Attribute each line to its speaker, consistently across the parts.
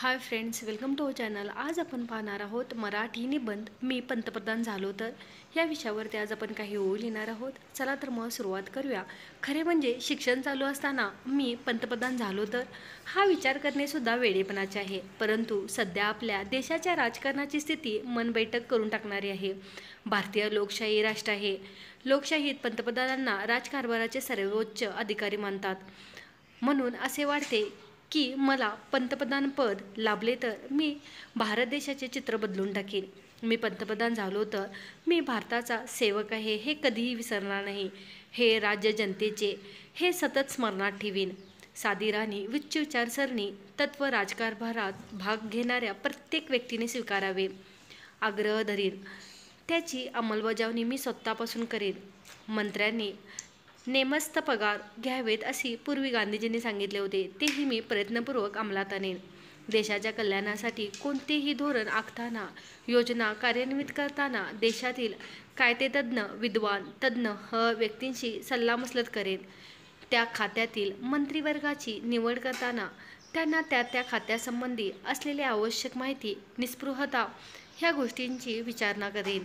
Speaker 1: high friends welcome to our channel आज आपण पाहणार आहोत मराठी निबंध मी पंतप्रधान झालो तर या विषयावरती आज आपण काही ओळ लिहिणार आहोत चला तर मग सुरुवात करूया खरे म्हणजे शिक्षण चालू असताना मी पंतप्रधान झालो तर हा विचार करणेसुद्धा वेडेपणाचे आहे परंतु सध्या आपल्या देशाच्या राजकारणाची स्थिती मनबैठक करून टाकणारी आहे भारतीय लोकशाही राष्ट्र आहे लोकशाहीत पंतप्रधानांना राजकारभाराचे सर्वोच्च अधिकारी मानतात म्हणून असे वाटते की मला पंतप्रधानपद लाभले तर मी भारत देशाचे चित्र बदलून टाकेन मी पंतप्रधान झालो तर मी भारताचा सेवक आहे हे कधीही विसरणार नाही हे राज्य जनतेचे हे सतत स्मरणात ठेवीन साधी राणी उच्च विचारसरणी तत्व राजकारभारात भाग घेणाऱ्या प्रत्येक व्यक्तीने स्वीकारावे आग्रह धरीन त्याची अंमलबजावणी मी स्वतःपासून करेन मंत्र्यांनी नेमस्त पगार घ्यावेत असे पूर्वी गांधीजींनी सांगितले होते तेही मी प्रयत्नपूर्वक अंमलात आणेन देशाच्या कल्याणासाठी कोणतेही धोरण आखताना योजना कार्यान्वित करताना देशातील कायदेतज्ञ विद्वान तज्ज्ञ ह व्यक्तींशी सल्लामसलत करेन त्या खात्यातील मंत्रीवर्गाची निवड करताना त्यांना त्या त्या खात्यासंबंधी असलेली आवश्यक माहिती निस्पृहता ह्या गोष्टींची विचारणा करेन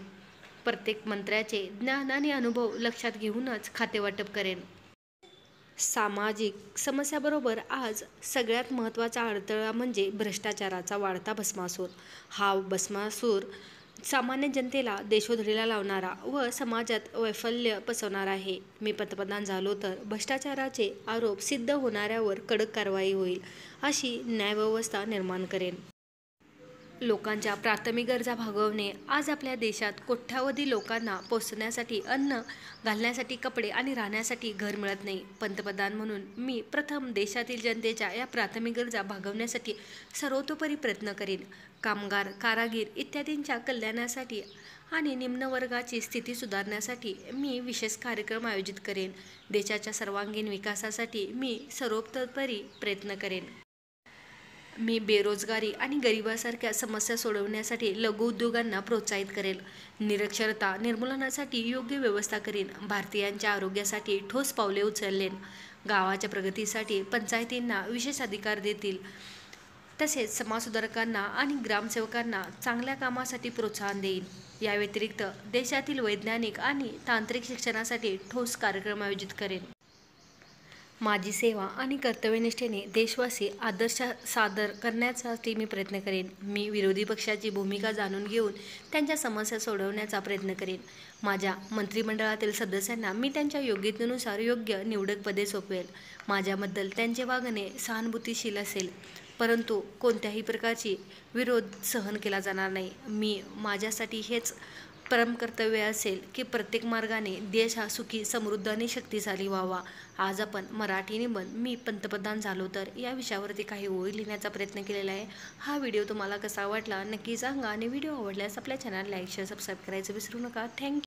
Speaker 1: प्रत्येक मंत्र्याचे ज्ञान आणि अनुभव लक्षात घेऊनच खातेवाटप करेन सामाजिक समस्याबरोबर आज सगळ्यात महत्त्वाचा अडथळा म्हणजे भ्रष्टाचाराचा वाढता भस्मासूर हा भस्मासूर सामान्य जनतेला देशोधडीला लावणारा व समाजात वैफल्य पसवणार आहे मी पंतप्रधान झालो तर भ्रष्टाचाराचे आरोप सिद्ध होणाऱ्यावर कडक कारवाई होईल अशी न्यायव्यवस्था निर्माण करेन लोकांच्या प्राथमिक गरजा भागवणे आज आपल्या देशात कोट्यावधी लोकांना पोचण्यासाठी अन्न घालण्यासाठी कपडे आणि राहण्यासाठी घर मिळत नाही पंतप्रधान म्हणून मी प्रथम देशातील जनतेच्या या प्राथमिक गरजा भागवण्यासाठी सर्वतोपरी प्रयत्न करेन कामगार कारागीर इत्यादींच्या कल्याणासाठी आणि निम्न वर्गाची स्थिती सुधारण्यासाठी मी विशेष कार्यक्रम आयोजित करेन देशाच्या सर्वांगीण विकासासाठी मी सर्वतोपरी प्रयत्न करेन मी बेरोजगारी आणि गरिबासारख्या समस्या सोडवण्यासाठी लघुउद्योगांना प्रोत्साहित करेल निरक्षरता निर्मूलनासाठी योग्य व्यवस्था करीन भारतीयांच्या आरोग्यासाठी ठोस पावले उचललेन गावाच्या प्रगतीसाठी पंचायतींना विशेष अधिकार देतील तसेच समाजसुधारकांना आणि ग्रामसेवकांना चांगल्या कामासाठी प्रोत्साहन देईल या व्यतिरिक्त देशातील वैज्ञानिक आणि तांत्रिक शिक्षणासाठी ठोस कार्यक्रम आयोजित करेन माझी सेवा आणि कर्तव्यनिष्ठेने देशवासी आदर्श सादर करण्यासाठी मी प्रयत्न करेन मी विरोधी पक्षाची भूमिका जाणून घेऊन त्यांच्या समस्या सोडवण्याचा प्रयत्न करेन माझ्या मंत्रिमंडळातील सदस्यांना मी त्यांच्या योग्यतेनुसार योग्य निवडक पदे सोपवेल माझ्याबद्दल त्यांचे वागणे सहानुभूतीशील असेल परंतु कोणत्याही प्रकारची विरोध सहन केला जाणार नाही मी माझ्यासाठी हेच परम कर्तव्य असेल की प्रत्येक मार्गाने देश हा सुखी समृद्ध आणि शक्तिशाली व्हावा आज आपण मराठी निबंध मी पंतप्रधान झालो तर या विषयावरती काही ओळी लिहिण्याचा प्रयत्न केलेला आहे हा व्हिडिओ तुम्हाला कसा वाटला नक्की सांगा आणि व्हिडिओ आवडल्यास आपल्या चॅनल लाईक शेअर सबस्क्राईब करायचं विसरू नका थँक्यू